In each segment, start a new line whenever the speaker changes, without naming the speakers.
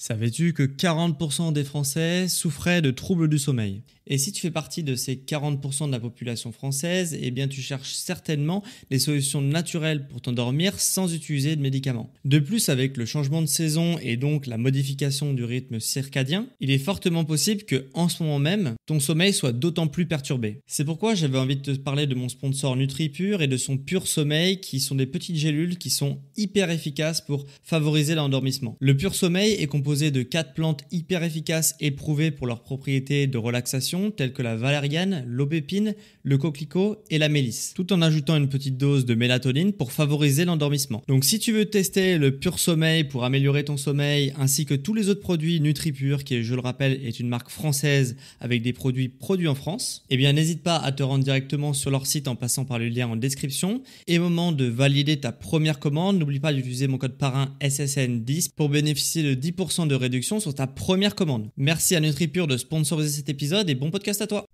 Savais-tu que 40% des Français souffraient de troubles du sommeil Et si tu fais partie de ces 40% de la population française, eh bien tu cherches certainement des solutions naturelles pour t'endormir sans utiliser de médicaments. De plus, avec le changement de saison et donc la modification du rythme circadien, il est fortement possible que en ce moment même, ton sommeil soit d'autant plus perturbé. C'est pourquoi j'avais envie de te parler de mon sponsor NutriPure et de son Pur Sommeil qui sont des petites gélules qui sont hyper efficaces pour favoriser l'endormissement. Le Pur Sommeil est composé de quatre plantes hyper efficaces et prouvées pour leurs propriétés de relaxation, telles que la valériane, l'aubépine, le coquelicot et la mélisse, tout en ajoutant une petite dose de mélatonine pour favoriser l'endormissement. Donc si tu veux tester le pur sommeil pour améliorer ton sommeil, ainsi que tous les autres produits NutriPure, qui je le rappelle est une marque française avec des produits produits en France, eh bien n'hésite pas à te rendre directement sur leur site en passant par le lien en description. Et moment de valider ta première commande, n'oublie pas d'utiliser mon code parrain SSN10 pour bénéficier de 10% de réduction sur ta première commande. Merci à NutriPure de sponsoriser cet épisode et bon podcast à toi.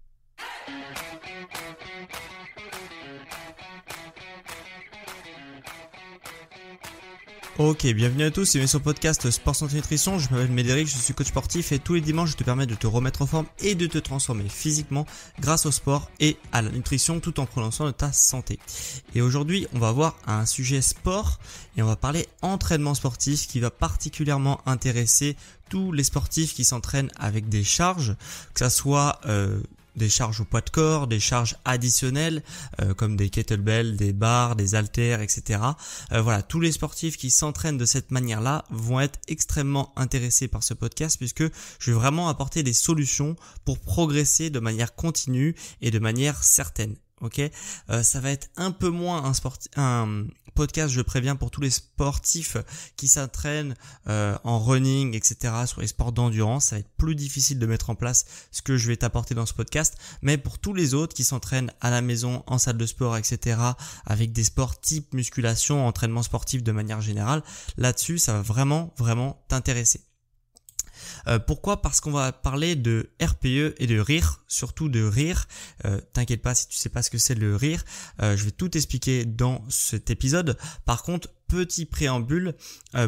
Ok, bienvenue à tous c'est sur le podcast Sport Santé Nutrition. Je m'appelle Médéric, je suis coach sportif et tous les dimanches je te permets de te remettre en forme et de te transformer physiquement grâce au sport et à la nutrition tout en prenant soin de ta santé. Et aujourd'hui, on va voir un sujet sport et on va parler entraînement sportif qui va particulièrement intéresser tous les sportifs qui s'entraînent avec des charges, que ça soit euh, des charges au poids de corps, des charges additionnelles euh, comme des kettlebells, des bars, des haltères, etc. Euh, voilà, tous les sportifs qui s'entraînent de cette manière-là vont être extrêmement intéressés par ce podcast puisque je vais vraiment apporter des solutions pour progresser de manière continue et de manière certaine ok euh, ça va être un peu moins un, un podcast je préviens pour tous les sportifs qui s'entraînent euh, en running etc sur les sports d'endurance ça va être plus difficile de mettre en place ce que je vais t'apporter dans ce podcast mais pour tous les autres qui s'entraînent à la maison en salle de sport etc avec des sports type musculation entraînement sportif de manière générale là dessus ça va vraiment vraiment t'intéresser euh, pourquoi Parce qu'on va parler de RPE et de rire, surtout de rire. Euh, t'inquiète pas si tu sais pas ce que c'est le rire, euh, je vais tout expliquer dans cet épisode. Par contre, petit préambule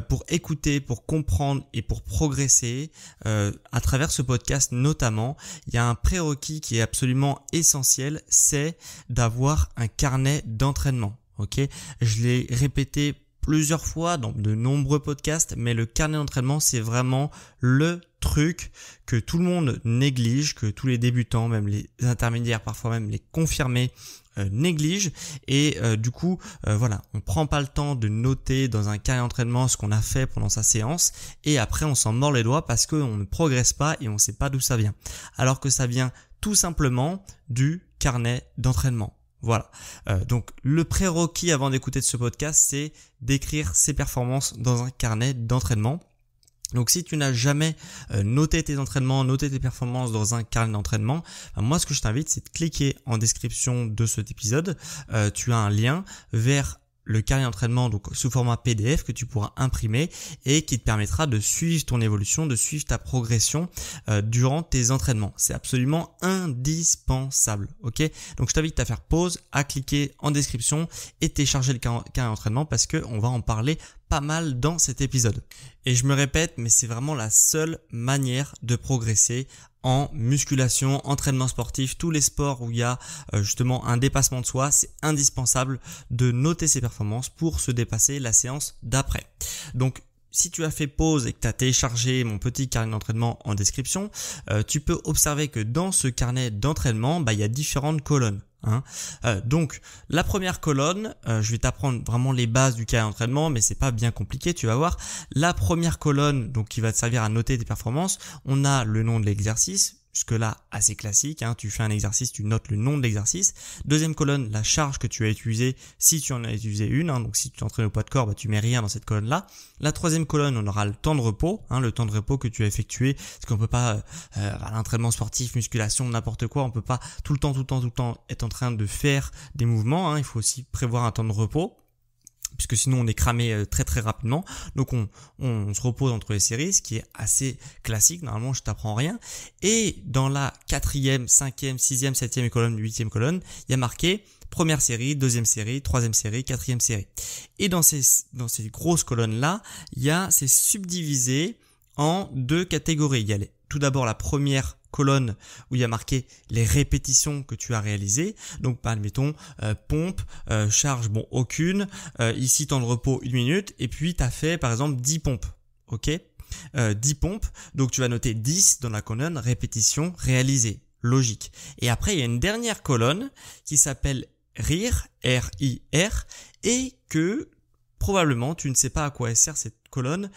pour écouter, pour comprendre et pour progresser à travers ce podcast notamment, il y a un prérequis qui est absolument essentiel, c'est d'avoir un carnet d'entraînement. Ok, je l'ai répété plusieurs fois dans de nombreux podcasts, mais le carnet d'entraînement, c'est vraiment le truc que tout le monde néglige, que tous les débutants, même les intermédiaires, parfois même les confirmés, euh, négligent. Et euh, du coup, euh, voilà, on prend pas le temps de noter dans un carnet d'entraînement ce qu'on a fait pendant sa séance, et après on s'en mord les doigts parce qu'on ne progresse pas et on sait pas d'où ça vient. Alors que ça vient tout simplement du carnet d'entraînement. Voilà. Euh, donc le prérequis avant d'écouter ce podcast, c'est d'écrire ses performances dans un carnet d'entraînement. Donc si tu n'as jamais euh, noté tes entraînements, noté tes performances dans un carnet d'entraînement, ben, moi ce que je t'invite c'est de cliquer en description de cet épisode, euh, tu as un lien vers le carré d'entraînement donc sous format PDF que tu pourras imprimer et qui te permettra de suivre ton évolution, de suivre ta progression euh, durant tes entraînements. C'est absolument indispensable, ok Donc je t'invite à faire pause, à cliquer en description et télécharger le carré d'entraînement parce que on va en parler pas mal dans cet épisode. Et je me répète, mais c'est vraiment la seule manière de progresser en musculation, entraînement sportif, tous les sports où il y a euh, justement un dépassement de soi, c'est indispensable de noter ses performances pour se dépasser la séance d'après. Donc si tu as fait pause et que tu as téléchargé mon petit carnet d'entraînement en description, euh, tu peux observer que dans ce carnet d'entraînement, bah, il y a différentes colonnes. Hein. Euh, donc la première colonne, euh, je vais t'apprendre vraiment les bases du carnet d'entraînement, mais c'est pas bien compliqué, tu vas voir. La première colonne, donc qui va te servir à noter tes performances, on a le nom de l'exercice, Jusque-là, assez classique, hein, tu fais un exercice, tu notes le nom de l'exercice. Deuxième colonne, la charge que tu as utilisée, si tu en as utilisé une, hein. donc si tu t'entraînes au poids de corps, bah, tu mets rien dans cette colonne-là. La troisième colonne, on aura le temps de repos, hein, le temps de repos que tu as effectué, parce qu'on peut pas, euh, euh, à l'entraînement sportif, musculation, n'importe quoi, on peut pas tout le temps, tout le temps, tout le temps être en train de faire des mouvements, hein. il faut aussi prévoir un temps de repos puisque sinon on est cramé euh, très très rapidement. Donc on, on, se repose entre les séries, ce qui est assez classique. Normalement, je t'apprends rien. Et dans la quatrième, cinquième, sixième, septième colonne, huitième colonne, il y a marqué première série, deuxième série, troisième série, quatrième série. Et dans ces, dans ces grosses colonnes là, il y a c'est subdivisé en deux catégories. Il y a tout d'abord la première colonne où il y a marqué les répétitions que tu as réalisées. Donc, bah, admettons, euh, pompe, euh, charge, bon, aucune. Euh, ici, temps de repos, une minute. Et puis, tu as fait, par exemple, 10 pompes. OK 10 pompes. Donc, tu vas noter 10 dans la colonne répétition réalisée. Logique. Et après, il y a une dernière colonne qui s'appelle rire, R-I-R, et que probablement tu ne sais pas à quoi elle sert cette colonne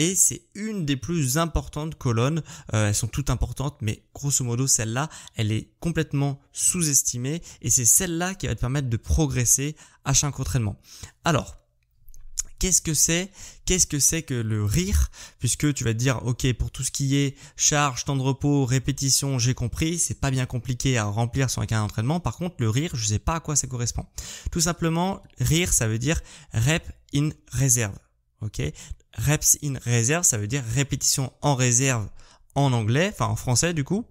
et c'est une des plus importantes colonnes. Euh, elles sont toutes importantes, mais grosso modo, celle-là, elle est complètement sous-estimée et c'est celle-là qui va te permettre de progresser à chaque entraînement. Alors, qu'est-ce que c'est Qu'est-ce que c'est que le rire Puisque tu vas te dire, ok, pour tout ce qui est charge, temps de repos, répétition, j'ai compris, c'est pas bien compliqué à remplir sur un cas d'entraînement. Par contre, le rire, je ne sais pas à quoi ça correspond. Tout simplement, rire, ça veut dire rep in réserve. Ok, reps in reserve, ça veut dire répétition en réserve en anglais, enfin en français du coup.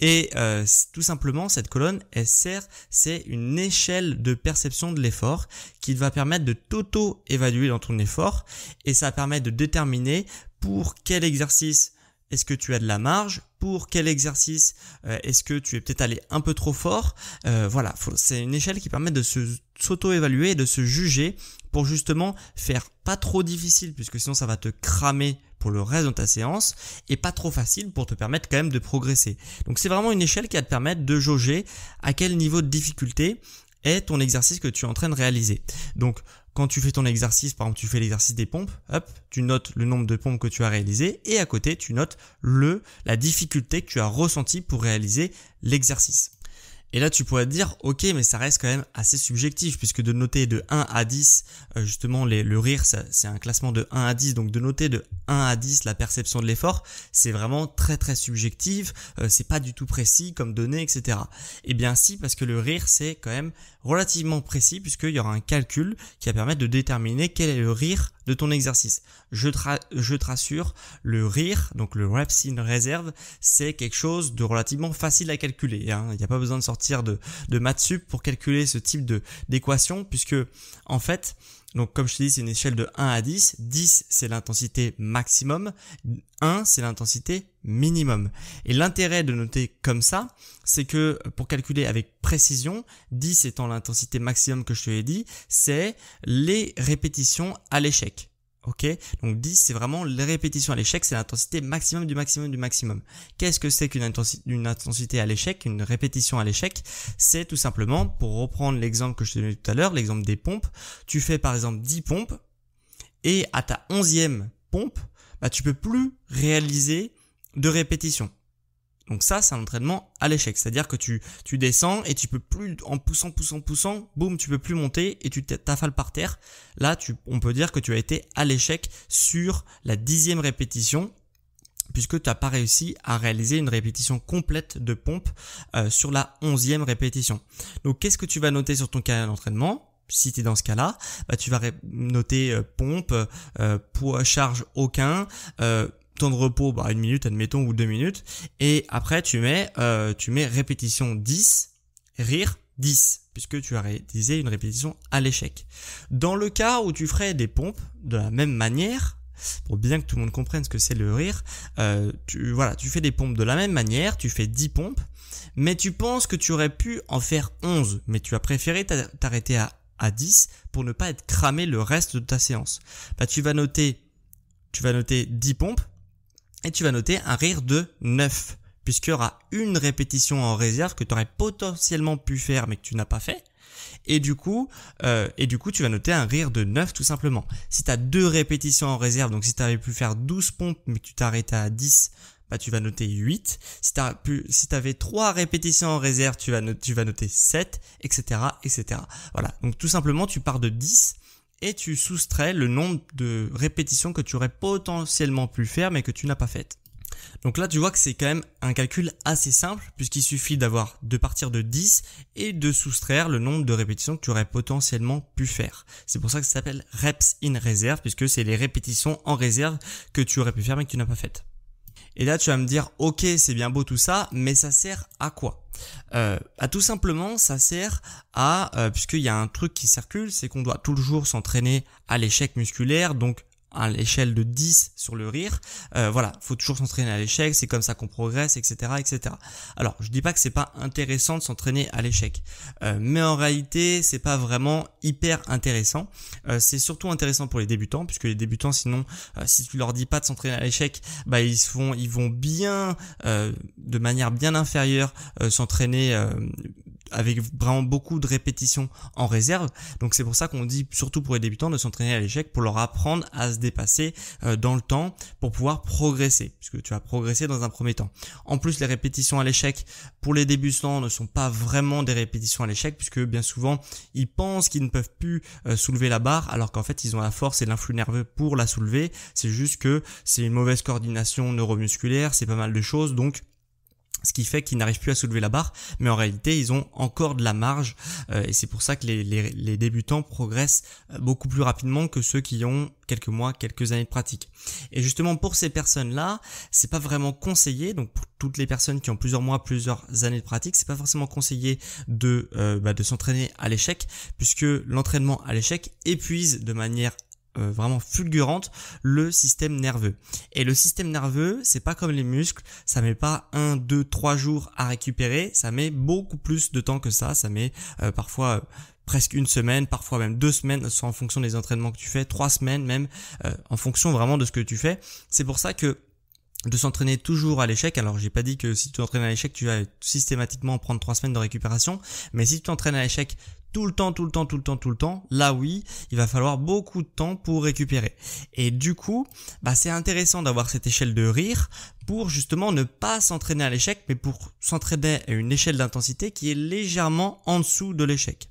Et euh, tout simplement, cette colonne SR, c'est une échelle de perception de l'effort qui va permettre de t'auto-évaluer dans ton effort et ça va permettre de déterminer pour quel exercice est-ce que tu as de la marge Pour quel exercice euh, Est-ce que tu es peut-être allé un peu trop fort euh, Voilà, c'est une échelle qui permet de s'auto-évaluer et de se juger pour justement faire pas trop difficile puisque sinon ça va te cramer pour le reste de ta séance et pas trop facile pour te permettre quand même de progresser. Donc c'est vraiment une échelle qui va te permettre de jauger à quel niveau de difficulté est ton exercice que tu es en train de réaliser. Donc, quand tu fais ton exercice, par exemple, tu fais l'exercice des pompes, hop, tu notes le nombre de pompes que tu as réalisées et à côté, tu notes le, la difficulté que tu as ressentie pour réaliser l'exercice. Et là, tu pourrais te dire, ok, mais ça reste quand même assez subjectif, puisque de noter de 1 à 10, euh, justement, le rire, c'est un classement de 1 à 10, donc de noter de 1 à 10 la perception de l'effort, c'est vraiment très très subjectif, euh, c'est pas du tout précis comme données, etc. Eh bien si, parce que le rire, c'est quand même relativement précis puisqu'il y aura un calcul qui va permettre de déterminer quel est le rire de ton exercice. Je te, rassure, le rire, donc le reps in reserve, c'est quelque chose de relativement facile à calculer. Hein. Il n'y a pas besoin de sortir de, de maths sup pour calculer ce type d'équation puisque en fait donc comme je te dis, c'est une échelle de 1 à 10. 10, c'est l'intensité maximum. 1, c'est l'intensité minimum. Et l'intérêt de noter comme ça, c'est que pour calculer avec précision, 10 étant l'intensité maximum que je te l'ai dit, c'est les répétitions à l'échec. Ok Donc 10, c'est vraiment les répétitions à l'échec, c'est l'intensité maximum du maximum du maximum. Qu'est-ce que c'est qu'une intensité à l'échec, une répétition à l'échec C'est tout simplement, pour reprendre l'exemple que je te donnais tout à l'heure, l'exemple des pompes, tu fais par exemple 10 pompes, et à ta onzième pompe, bah, tu peux plus réaliser de répétitions. Donc ça, c'est un entraînement à l'échec. C'est-à-dire que tu, tu descends et tu peux plus, en poussant, poussant, poussant, boum, tu peux plus monter et tu t'affales par terre. Là, tu, on peut dire que tu as été à l'échec sur la dixième répétition puisque tu n'as pas réussi à réaliser une répétition complète de pompe euh, sur la onzième répétition. Donc qu'est-ce que tu vas noter sur ton carnet d'entraînement si tu es dans ce cas-là, bah, tu vas noter euh, pompe, euh, poids, charge aucun, temps de repos, bah, une minute, admettons, ou deux minutes. Et après, tu mets, euh, tu mets répétition 10, rire 10, puisque tu as réalisé une répétition à l'échec. Dans le cas où tu ferais des pompes de la même manière, pour bien que tout le monde comprenne ce que c'est le rire, euh, tu, voilà, tu fais des pompes de la même manière, tu fais 10 pompes, mais tu penses que tu aurais pu en faire 11, mais tu as préféré t'arrêter à, à 10 pour ne pas être cramé le reste de ta séance. Bah, tu vas noter, tu vas noter 10 pompes, et tu vas noter un rire de 9 puisqu'il y aura une répétition en réserve que tu aurais potentiellement pu faire mais que tu n'as pas fait. Et du coup, euh, et du coup, tu vas noter un rire de 9 tout simplement. Si tu as deux répétitions en réserve, donc si tu avais pu faire 12 pompes mais que tu t'arrêtais à 10, bah tu vas noter 8. Si tu pu si tu avais trois répétitions en réserve, tu vas, tu vas noter 7, etc., etc. Voilà. Donc tout simplement, tu pars de 10 et tu soustrais le nombre de répétitions que tu aurais potentiellement pu faire mais que tu n'as pas faites. Donc là, tu vois que c'est quand même un calcul assez simple puisqu'il suffit d'avoir de partir de 10 et de soustraire le nombre de répétitions que tu aurais potentiellement pu faire. C'est pour ça que ça s'appelle reps in reserve puisque c'est les répétitions en réserve que tu aurais pu faire mais que tu n'as pas faites. Et là, tu vas me dire, ok, c'est bien beau tout ça, mais ça sert à quoi euh, à Tout simplement, ça sert à, euh, puisqu'il y a un truc qui circule, c'est qu'on doit toujours s'entraîner à l'échec musculaire, donc à l'échelle de 10 sur le rire. Euh, voilà, faut toujours s'entraîner à l'échec, c'est comme ça qu'on progresse, etc., etc. Alors, je dis pas que c'est pas intéressant de s'entraîner à l'échec, euh, mais en réalité, c'est pas vraiment hyper intéressant. Euh, c'est surtout intéressant pour les débutants, puisque les débutants, sinon, euh, si tu leur dis pas de s'entraîner à l'échec, bah ils font, ils vont bien, de manière bien inférieure, s'entraîner avec vraiment beaucoup de répétitions en réserve. Donc c'est pour ça qu'on dit surtout pour les débutants de s'entraîner à l'échec pour leur apprendre à se dépasser euh, dans le temps pour pouvoir progresser, puisque tu vas progresser dans un premier temps. En plus, les répétitions à l'échec pour les débutants ne sont pas vraiment des répétitions à l'échec, puisque bien souvent ils pensent qu'ils ne peuvent plus euh, soulever la barre, alors qu'en fait ils ont la force et l'influx nerveux pour la soulever. C'est juste que c'est une mauvaise coordination neuromusculaire, c'est pas mal de choses, donc ce qui fait qu'ils n'arrivent plus à soulever la barre, mais en réalité ils ont encore de la marge euh, et c'est pour ça que les, débutants progressent euh, beaucoup plus rapidement que ceux qui ont quelques mois, quelques années de pratique. Et justement pour ces personnes-là, c'est pas vraiment conseillé, donc pour toutes les personnes qui ont plusieurs mois, plusieurs années de pratique, c'est pas forcément conseillé de, euh, bah, de s'entraîner à l'échec, puisque l'entraînement à l'échec épuise de manière euh, vraiment fulgurante le système nerveux. Et le système nerveux, c'est pas comme les muscles, ça met pas un, deux, trois jours à récupérer, ça met beaucoup plus de temps que ça, ça met euh, parfois euh, presque une semaine, parfois même deux semaines, soit en fonction des entraînements que tu fais, trois semaines même, en fonction vraiment de ce que tu fais. C'est pour ça que de s'entraîner toujours à l'échec. Alors j'ai pas dit que si tu t'entraînes à l'échec, tu vas systématiquement prendre trois semaines de récupération, mais si tu t'entraînes à l'échec tout le temps, tout le temps, tout le temps, tout le temps, là oui, il va falloir beaucoup de temps pour récupérer. Et du coup, bah, c'est intéressant d'avoir cette échelle de rire pour justement ne pas s'entraîner à l'échec, mais pour s'entraîner à une échelle d'intensité qui est légèrement en dessous de l'échec.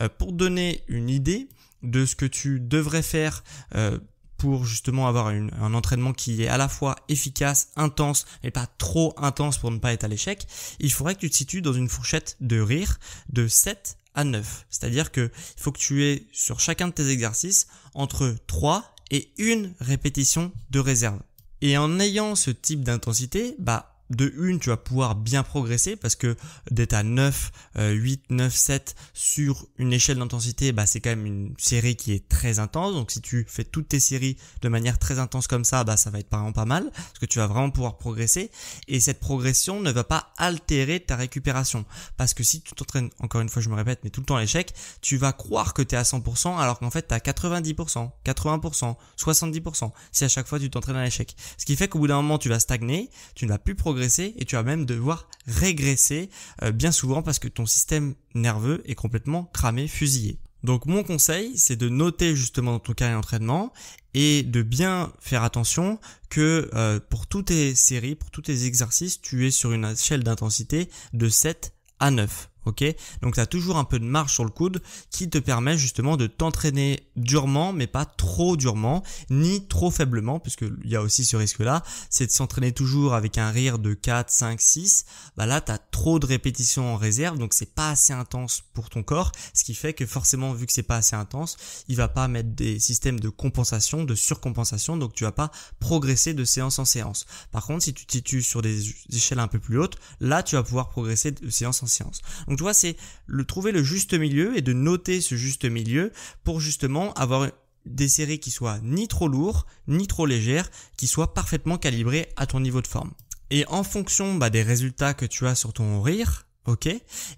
Euh, pour donner une idée de ce que tu devrais faire euh, pour justement avoir un entraînement qui est à la fois efficace, intense, mais pas trop intense pour ne pas être à l'échec, il faudrait que tu te situes dans une fourchette de rire de 7 à 9. C'est-à-dire que il faut que tu aies sur chacun de tes exercices entre 3 et une répétition de réserve. Et en ayant ce type d'intensité, bah de une, tu vas pouvoir bien progresser parce que d'être à 9, 8, 9, 7 sur une échelle d'intensité, bah, c'est quand même une série qui est très intense. Donc si tu fais toutes tes séries de manière très intense comme ça, bah, ça va être vraiment pas mal parce que tu vas vraiment pouvoir progresser. Et cette progression ne va pas altérer ta récupération parce que si tu t'entraînes, encore une fois, je me répète, mais tout le temps à l'échec, tu vas croire que tu es à 100% alors qu'en fait tu as à 90%, 80%, 70% si à chaque fois tu t'entraînes à l'échec. Ce qui fait qu'au bout d'un moment tu vas stagner, tu ne vas plus progresser et tu vas même devoir régresser euh, bien souvent parce que ton système nerveux est complètement cramé, fusillé. Donc mon conseil, c'est de noter justement dans ton carnet d'entraînement et de bien faire attention que euh, pour toutes tes séries, pour tous tes exercices, tu es sur une échelle d'intensité de 7 à 9. Ok Donc tu as toujours un peu de marge sur le coude qui te permet justement de t'entraîner durement mais pas trop durement ni trop faiblement puisque il y a aussi ce risque là, c'est de s'entraîner toujours avec un rire de 4, 5, 6. Bah là tu as trop de répétitions en réserve donc c'est pas assez intense pour ton corps, ce qui fait que forcément vu que c'est pas assez intense, il va pas mettre des systèmes de compensation, de surcompensation donc tu vas pas progresser de séance en séance. Par contre, si tu situes sur des échelles un peu plus hautes, là tu vas pouvoir progresser de séance en séance. Donc tu vois, c'est le trouver le juste milieu et de noter ce juste milieu pour justement avoir des séries qui soient ni trop lourdes, ni trop légères, qui soient parfaitement calibrées à ton niveau de forme. Et en fonction bah, des résultats que tu as sur ton rire, ok,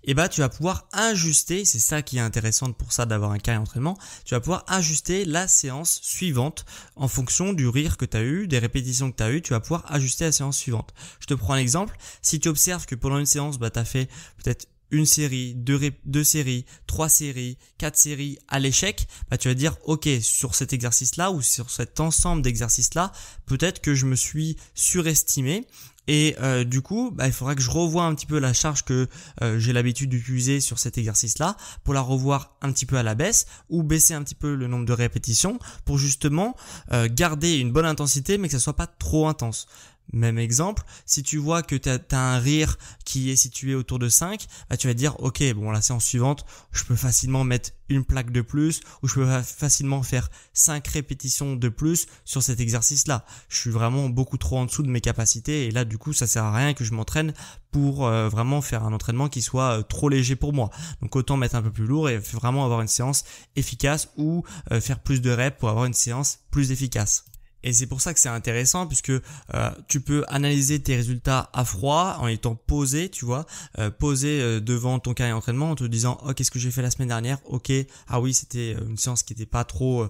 et bah tu vas pouvoir ajuster, c'est ça qui est intéressant pour ça d'avoir un carré d'entraînement, tu vas pouvoir ajuster la séance suivante en fonction du rire que tu as eu, des répétitions que tu as eu, tu vas pouvoir ajuster la séance suivante. Je te prends un exemple, si tu observes que pendant une séance, bah tu as fait peut-être une série, deux, deux séries, trois séries, quatre séries à l'échec, bah, tu vas dire, OK, sur cet exercice-là ou sur cet ensemble d'exercices-là, peut-être que je me suis surestimé et euh, du coup, bah, il faudra que je revoie un petit peu la charge que euh, j'ai l'habitude d'utiliser sur cet exercice-là pour la revoir un petit peu à la baisse ou baisser un petit peu le nombre de répétitions pour justement euh, garder une bonne intensité mais que ça soit pas trop intense. Même exemple, si tu vois que tu as, un rire qui est situé autour de 5, bah, tu vas te dire ok, bon la séance suivante, je peux facilement mettre une plaque de plus ou je peux facilement faire 5 répétitions de plus sur cet exercice-là. Je suis vraiment beaucoup trop en dessous de mes capacités et là du coup ça sert à rien que je m'entraîne pour euh, vraiment faire un entraînement qui soit euh, trop léger pour moi. Donc autant mettre un peu plus lourd et vraiment avoir une séance efficace ou euh, faire plus de reps pour avoir une séance plus efficace. Et c'est pour ça que c'est intéressant puisque euh, tu peux analyser tes résultats à froid en étant posé, tu vois, euh, posé euh, devant ton carré d'entraînement en te disant "Oh, qu'est-ce que j'ai fait la semaine dernière OK, ah oui, c'était une séance qui n'était pas trop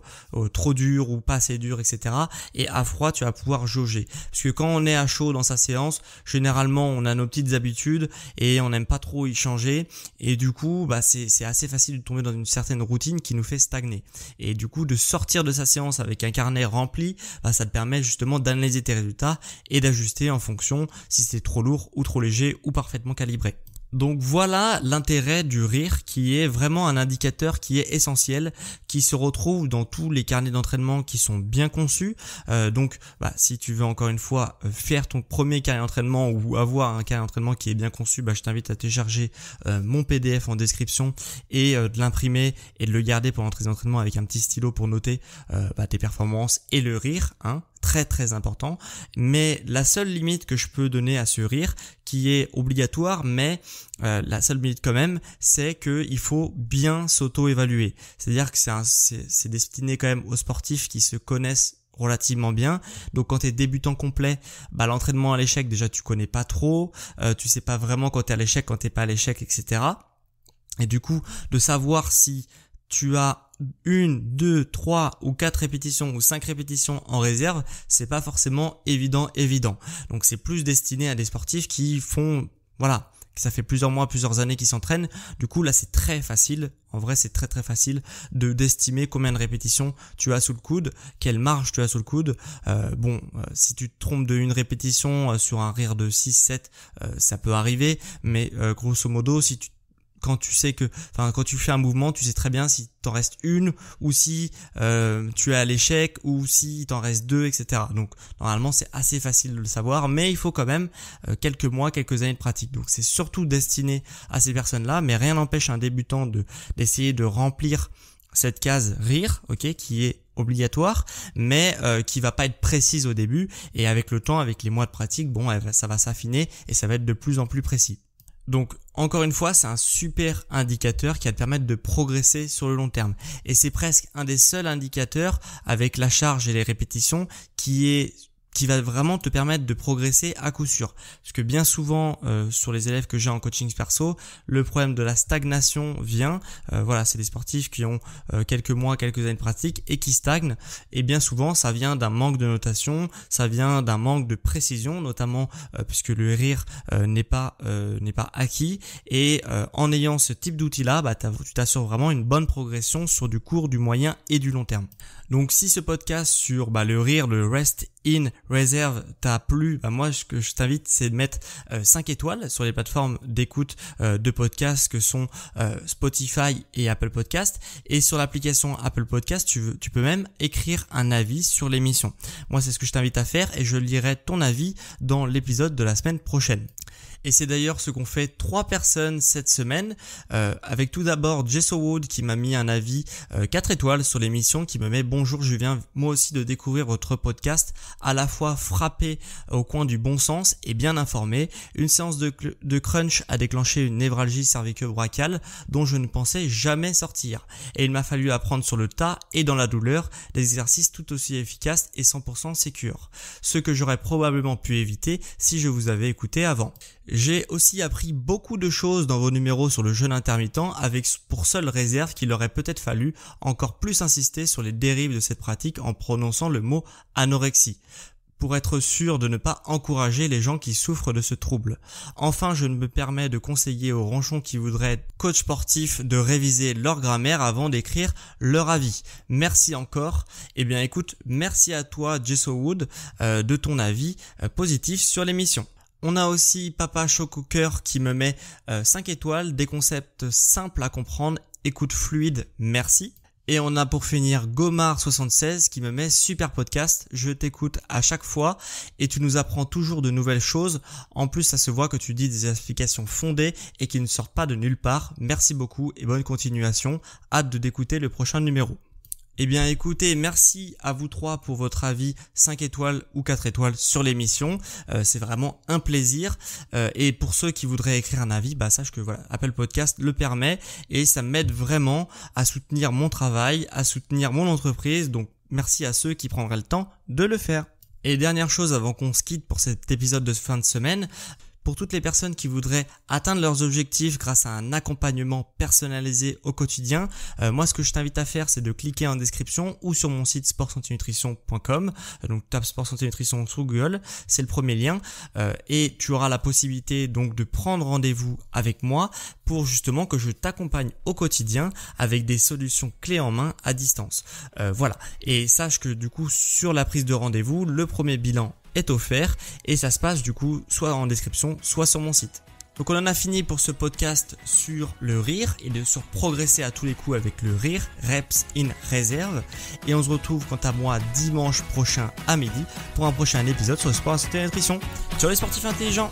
trop dure ou pas assez dure, etc." Et à froid, tu vas pouvoir jauger. Parce que quand on est à chaud dans sa séance, généralement, on a nos petites habitudes et on n'aime pas trop y changer et du coup, bah c'est c'est assez facile de tomber dans une certaine routine qui nous fait stagner. Et du coup, de sortir de sa séance avec un carnet rempli bah, ça te permet justement d'analyser tes résultats et d'ajuster en fonction si c'est trop lourd ou trop léger ou parfaitement calibré. Donc voilà l'intérêt du rire qui est vraiment un indicateur qui est essentiel, qui se retrouve dans tous les carnets d'entraînement qui sont bien conçus. Euh, donc bah, si tu veux encore une fois euh, faire ton premier carnet d'entraînement ou avoir un carnet d'entraînement qui est bien conçu, bah, je t'invite à télécharger euh, mon PDF en description et de l'imprimer et de le garder pendant tes entraînements avec un petit stylo pour noter bah, tes performances et le rire. Hein très très important. Mais la seule limite que je peux donner à ce rire, qui est obligatoire, mais euh, la seule limite quand même, c'est qu'il faut bien s'auto-évaluer. C'est-à-dire que c'est destiné quand même aux sportifs qui se connaissent relativement bien. Donc quand tu es débutant complet, bah, l'entraînement à l'échec déjà tu connais pas trop, euh, tu sais pas vraiment quand tu es à l'échec, quand t'es pas à l'échec, etc. Et du coup, de savoir si tu as une, deux, trois ou quatre répétitions ou cinq répétitions en réserve, c'est pas forcément évident, évident. Donc c'est plus destiné à des sportifs qui font, voilà, ça fait plusieurs mois, plusieurs années qu'ils s'entraînent. Du coup, là, c'est très facile. En vrai, c'est très très facile de d'estimer combien de répétitions tu as sous le coude, quelle marge tu as sous le coude. Euh, bon, euh, si tu te trompes de une répétition euh, sur un rire de 6 7, ça peut arriver, mais grosso modo, si tu quand tu sais que, enfin, quand tu fais un mouvement, tu sais très bien si t'en reste une ou si euh, tu es à l'échec ou si t'en reste deux, etc. Donc normalement c'est assez facile de le savoir, mais il faut quand même euh, quelques mois, quelques années de pratique. Donc c'est surtout destiné à ces personnes-là, mais rien n'empêche un débutant de d'essayer de remplir cette case rire, ok, qui est obligatoire, mais euh, qui va pas être précise au début et avec le temps, avec les mois de pratique, bon, ça va s'affiner et ça va être de plus en plus précis. Donc encore une fois, c'est un super indicateur qui va te permettre de progresser sur le long terme. Et c'est presque un des seuls indicateurs avec la charge et les répétitions qui est qui va vraiment te permettre de progresser à coup sûr. Parce que bien souvent euh, sur les élèves que j'ai en coaching perso, le problème de la stagnation vient. Euh, voilà, c'est des sportifs qui ont euh, quelques mois, quelques années de pratique et qui stagnent. Et bien souvent, ça vient d'un manque de notation, ça vient d'un manque de précision, notamment puisque le rire n'est pas n'est pas acquis. Et en ayant ce type d'outil là, bah, tu t'assures vraiment une bonne progression sur du court, du moyen et du long terme. Donc si ce podcast sur bah, le rire, le rest in reserve t'a plu, bah, moi ce que je t'invite c'est de mettre 5 euh, étoiles sur les plateformes d'écoute euh, de podcasts que sont euh, Spotify et Apple Podcast. Et sur l'application Apple Podcast, tu, tu peux même écrire un avis sur l'émission. Moi c'est ce que je t'invite à faire et je lirai ton avis dans l'épisode de la semaine prochaine. Et c'est d'ailleurs ce qu'ont fait trois personnes cette semaine, euh, avec tout d'abord Jesso Wood qui m'a mis un avis 4 euh, étoiles sur l'émission, qui me met Bonjour, je viens moi aussi de découvrir votre podcast, à la fois frappé euh, au coin du bon sens et bien informé. Une séance de, crunch a déclenché une névralgie cervico-brachiale dont je ne pensais jamais sortir. Et il m'a fallu apprendre sur le tas et dans la douleur des exercices tout aussi efficaces et 100% sécures. Ce que j'aurais probablement pu éviter si je vous avais écouté avant. J'ai aussi appris beaucoup de choses dans vos numéros sur le jeûne intermittent avec pour seule réserve qu'il aurait peut-être fallu encore plus insister sur les dérives de cette pratique en prononçant le mot anorexie pour être sûr de ne pas encourager les gens qui souffrent de ce trouble. Enfin, je ne me permets de conseiller aux ronchons qui voudraient être coach sportif de réviser leur grammaire avant d'écrire leur avis. Merci encore. Eh bien écoute, merci à toi Jesso Wood euh, de ton avis euh, positif sur l'émission. On a aussi Papa Cœur qui me met 5 euh, étoiles, des concepts simples à comprendre, écoute fluide, merci. Et on a pour finir gomar 76 qui me met super podcast. Je t'écoute à chaque fois et tu nous apprends toujours de nouvelles choses. En plus, ça se voit que tu dis des explications fondées et qui ne sortent pas de nulle part. Merci beaucoup et bonne continuation. Hâte de d'écouter le prochain numéro. Eh bien écoutez, merci à vous trois pour votre avis 5 étoiles ou 4 étoiles sur l'émission. Euh, c'est vraiment un plaisir. Euh, et pour ceux qui voudraient écrire un avis, bah sache que voilà, Apple Podcast le permet et ça m'aide vraiment à soutenir mon travail, à soutenir mon entreprise. Donc merci à ceux qui prendraient le temps de le faire. Et dernière chose avant qu'on se quitte pour cet épisode de fin de semaine, pour toutes les personnes qui voudraient atteindre leurs objectifs grâce à un accompagnement personnalisé au quotidien, euh, moi ce que je t'invite à faire c'est de cliquer en description ou sur mon site sportsantinutrition.com. Euh, donc tape sportsantinutrition sur Google, c'est le premier lien euh, et tu auras la possibilité donc de prendre rendez-vous avec moi pour justement que je t'accompagne au quotidien avec des solutions clés en main à distance. voilà. Et sache que du coup sur la prise de rendez-vous, le premier bilan est offert et ça se passe du coup soit en description, soit sur mon site. Donc on en a fini pour ce podcast sur le rire et de sur progresser à tous les coups avec le rire, reps in reserve. Et on se retrouve quant à moi dimanche prochain à midi pour un prochain épisode sur le sport, santé et nutrition. Sur les sportifs intelligents.